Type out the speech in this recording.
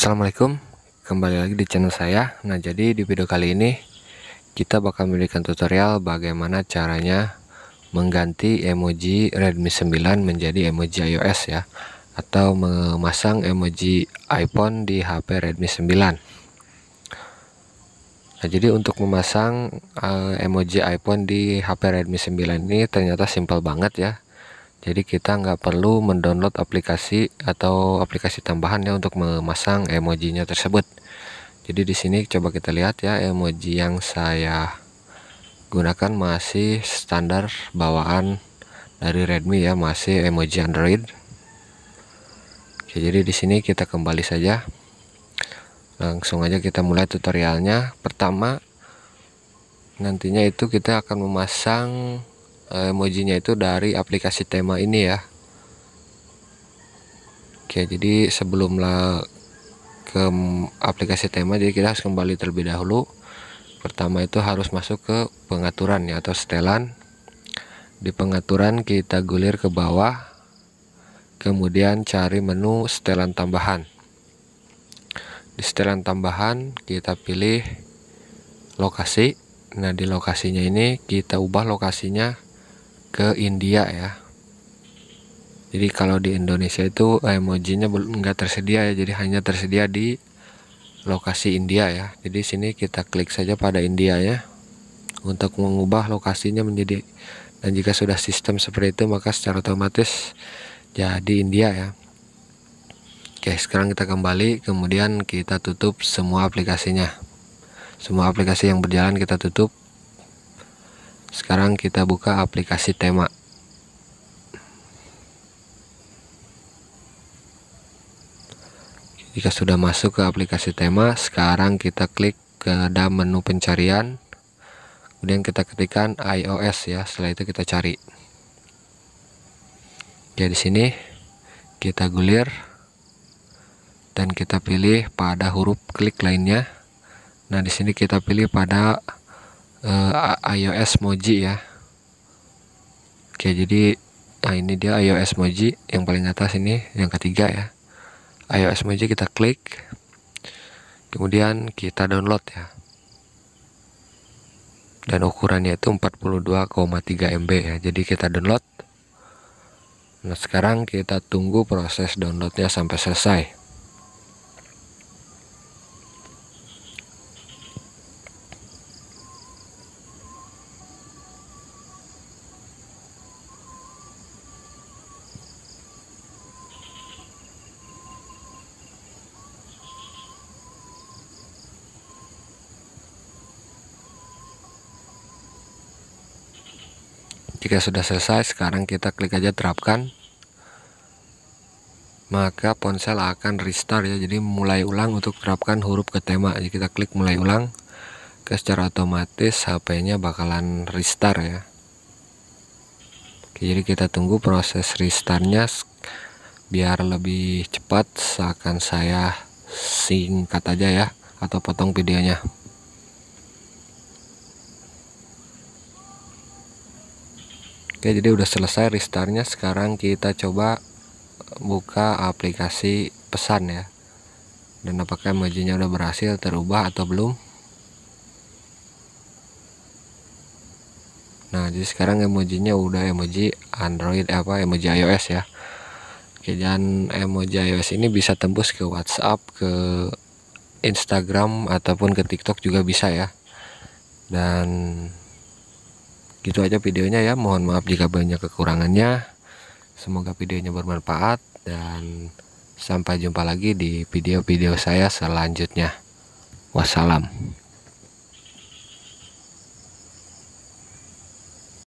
Assalamualaikum kembali lagi di channel saya nah jadi di video kali ini kita bakal memberikan tutorial bagaimana caranya mengganti emoji Redmi 9 menjadi emoji iOS ya atau memasang emoji iPhone di HP Redmi 9 Nah, jadi untuk memasang eh, emoji iPhone di HP Redmi 9 ini ternyata simpel banget ya jadi kita nggak perlu mendownload aplikasi atau aplikasi tambahan ya untuk memasang emojinya tersebut jadi di sini coba kita lihat ya emoji yang saya gunakan masih standar bawaan dari Redmi ya masih emoji Android jadi di sini kita kembali saja langsung aja kita mulai tutorialnya pertama nantinya itu kita akan memasang Eh, emojinya itu dari aplikasi tema ini ya Oke jadi sebelumlah ke aplikasi tema jadi kita harus kembali terlebih dahulu pertama itu harus masuk ke pengaturan ya atau setelan di pengaturan kita gulir ke bawah kemudian cari menu setelan tambahan di setelan tambahan kita pilih lokasi nah di lokasinya ini kita ubah lokasinya ke India ya jadi kalau di Indonesia itu emojinya belum nggak tersedia ya jadi hanya tersedia di lokasi India ya jadi sini kita klik saja pada India ya untuk mengubah lokasinya menjadi dan jika sudah sistem seperti itu maka secara otomatis jadi India ya Oke sekarang kita kembali kemudian kita tutup semua aplikasinya semua aplikasi yang berjalan kita tutup sekarang kita buka aplikasi tema. Jika sudah masuk ke aplikasi tema, sekarang kita klik ke dalam menu pencarian. Kemudian kita ketikkan iOS ya, setelah itu kita cari. Ya di sini kita gulir dan kita pilih pada huruf klik lainnya. Nah, di sini kita pilih pada uh, iOS Moji ya oke jadi nah ini dia iOS Moji yang paling atas ini yang ketiga ya iOS Moji kita klik kemudian kita download ya dan ukurannya itu 42,3 MB ya jadi kita download nah sekarang kita tunggu proses downloadnya sampai selesai jika sudah selesai sekarang kita klik aja terapkan maka ponsel akan restart ya jadi mulai ulang untuk terapkan huruf ke tema jadi kita klik mulai ulang ke secara otomatis HP-nya bakalan restart ya Oke, jadi kita tunggu proses restartnya biar lebih cepat seakan saya singkat aja ya atau potong videonya Oke jadi udah selesai restartnya sekarang kita coba buka aplikasi pesan ya dan apakah emojinya udah berhasil terubah atau belum nah jadi sekarang emojinya udah emoji Android apa emoji iOS ya Oke, dan emoji iOS ini bisa tembus ke WhatsApp, ke Instagram ataupun ke TikTok juga bisa ya. Dan gitu aja videonya ya mohon maaf jika banyak kekurangannya semoga videonya bermanfaat dan sampai jumpa lagi di video-video saya selanjutnya wassalam